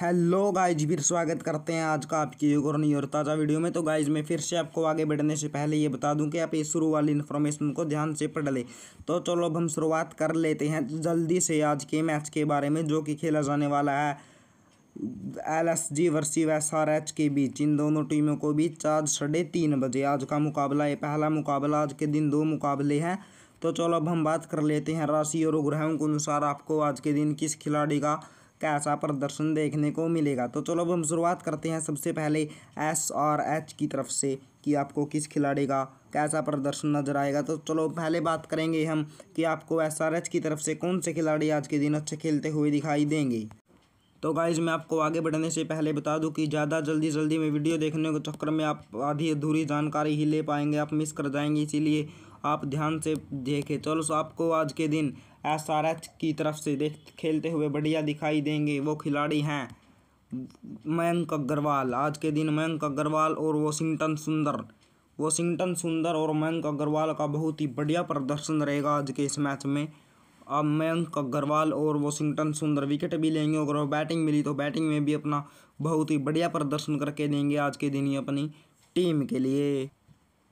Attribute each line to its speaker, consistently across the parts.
Speaker 1: hello guys फिर स्वागत करते हैं आज का आपकी योग और नहीं और ताज़ा वीडियो में तो गाइज मैं फिर से आपको आगे बढ़ने से पहले ये बता दूं कि आप इस शुरू वाली इन्फॉर्मेशन को ध्यान से पढ़ लें तो चलो अब हम शुरुआत कर लेते हैं जल्दी से आज के मैच के बारे में जो कि खेला जाने वाला है एल एस जी वर्सी एस आर एच के बीच इन दोनों टीमों को बीच आज साढ़े तीन बजे आज का मुकाबला ये पहला मुकाबला आज के दिन दो मुकाबले हैं तो चलो अब हम बात कर लेते हैं राशि और ग्रहों के अनुसार आपको आज के दिन किस खिलाड़ी का कैसा प्रदर्शन देखने को मिलेगा तो चलो अब हम शुरुआत करते हैं सबसे पहले एस और एच की तरफ से कि आपको किस खिलाड़ी का कैसा प्रदर्शन नजर आएगा तो चलो पहले बात करेंगे हम कि आपको एस आर एच की तरफ से कौन से खिलाड़ी आज के दिन अच्छे खेलते हुए दिखाई देंगे तो गाइज मैं आपको आगे बढ़ने से पहले बता दूं कि ज़्यादा जल्दी जल्दी में वीडियो देखने के चक्कर में आप आधी अधूरी जानकारी ही ले पाएंगे आप मिस कर जाएंगे इसीलिए आप ध्यान से देखें चलो सो आपको आज के दिन एसआरएच की तरफ से देख खेलते हुए बढ़िया दिखाई देंगे वो खिलाड़ी हैं मयंक अग्रवाल आज के दिन मयंक अग्रवाल और वॉशिंगटन सुंदर वॉशिंगटन सुंदर और मयंक अग्रवाल का बहुत ही बढ़िया प्रदर्शन रहेगा आज के इस मैच में अब मयंक अग्रवाल और वॉशिंगटन सुंदर विकेट भी लेंगे और बैटिंग मिली तो बैटिंग में भी अपना बहुत ही बढ़िया प्रदर्शन करके देंगे आज के दिन ही अपनी टीम के लिए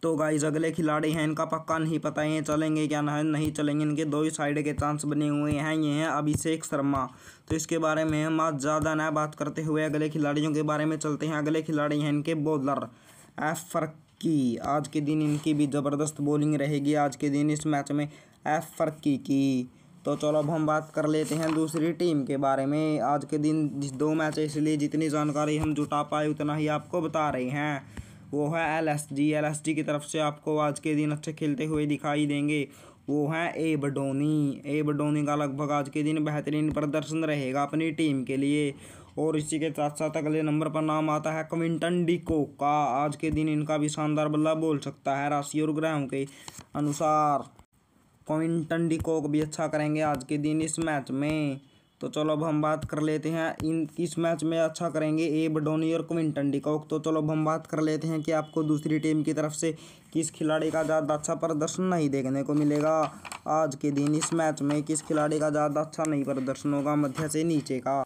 Speaker 1: तो गाइज अगले खिलाड़ी हैं इनका पक्का नहीं पता ये चलेंगे क्या ना नहीं चलेंगे इनके दो ही साइड के चांस बने हुए हैं ये हैं अभिषेक शर्मा तो इसके बारे में हम आज ज़्यादा ना बात करते हुए अगले खिलाड़ियों के बारे में चलते हैं अगले खिलाड़ी हैं इनके बॉलर एफ फरकी आज के दिन इनकी भी ज़बरदस्त बॉलिंग रहेगी आज के दिन इस मैच में एफ फरकी की तो चलो अब हम बात कर लेते हैं दूसरी टीम के बारे में आज के दिन दो मैच इसलिए जितनी जानकारी हम जुटा पाए उतना ही आपको बता रहे हैं वो है L S G L S G की तरफ से आपको आज के दिन अच्छे खेलते हुए दिखाई देंगे वो है ए बडोनी ए बडोनी का लगभग आज के दिन बेहतरीन प्रदर्शन रहेगा अपनी टीम के लिए और इसी के साथ साथ अगले नंबर पर नाम आता है क्विंटन डिको का आज के दिन इनका भी शानदार बल्ला बोल सकता है राशि और ग्रहों के अनुसार क्विंटन डिकोक भी अच्छा करेंगे आज के दिन इस मैच में तो चलो अब हम बात कर लेते हैं इन इस मैच में अच्छा करेंगे ए बडोनी और क्विंटन डिकॉक तो चलो अब हम बात कर लेते हैं कि आपको दूसरी टीम की तरफ से किस खिलाड़ी का ज़्यादा अच्छा प्रदर्शन नहीं देखने को मिलेगा आज के दिन इस मैच में किस खिलाड़ी का ज़्यादा अच्छा नहीं प्रदर्शन होगा मध्य से नीचे का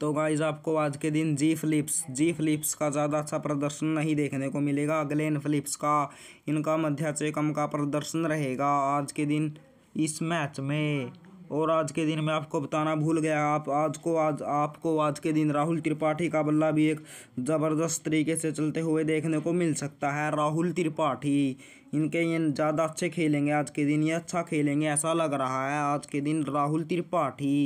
Speaker 1: तो गाइज आपको आज के दिन जी फिलिप्स जी फिलिप्स का ज़्यादा अच्छा प्रदर्शन नहीं देखने को मिलेगा ग्लेन फिलिप्स का इनका मध्य से कम का प्रदर्शन रहेगा आज के दिन इस मैच में और आज के दिन मैं आपको बताना भूल गया आप आज को आज आपको आज के दिन राहुल त्रिपाठी का बल्ला भी एक ज़बरदस्त तरीके से चलते हुए देखने को मिल सकता है राहुल त्रिपाठी इनके ये ज़्यादा अच्छे खेलेंगे आज के दिन ये अच्छा खेलेंगे ऐसा लग रहा है आज के दिन राहुल त्रिपाठी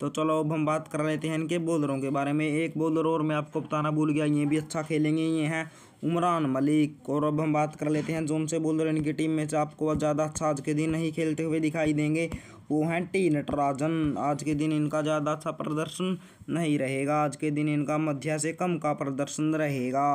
Speaker 1: तो चलो अब हम बात कर लेते हैं इनके बॉलरों के बारे में एक बॉलर और मैं आपको बताना भूल गया ये भी अच्छा खेलेंगे ये हैं उमरान मलिक और अब हम बात कर लेते हैं जोन से बॉलर इनकी टीम में से आपको ज़्यादा अच्छा आज के दिन नहीं खेलते हुए दिखाई देंगे वो हैं टी नटराजन आज के दिन इनका ज़्यादा अच्छा प्रदर्शन नहीं रहेगा आज के दिन इनका मध्य से कम का प्रदर्शन रहेगा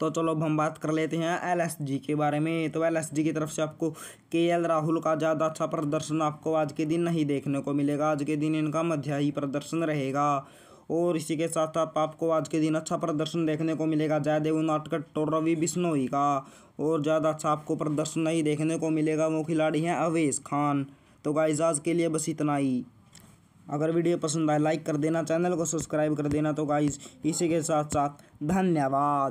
Speaker 1: तो चलो अब हम बात कर लेते हैं एलएसजी के बारे में तो एलएसजी की तरफ से आपको के एल राहुल का ज़्यादा अच्छा प्रदर्शन आपको आज के दिन नहीं देखने को मिलेगा आज के दिन इनका मध्याही प्रदर्शन रहेगा और इसी के साथ साथ आपको आज के दिन अच्छा प्रदर्शन देखने को मिलेगा जयदेव नाटकट और रवि बिश्नोई का और ज़्यादा अच्छा आपको प्रदर्शन नहीं देखने को मिलेगा वो खिलाड़ी हैं अवेश खान तो गाइज आज के लिए बस इतना ही अगर वीडियो पसंद आए लाइक कर देना चैनल को सब्सक्राइब कर देना तो गाइज इसी के साथ साथ धन्यवाद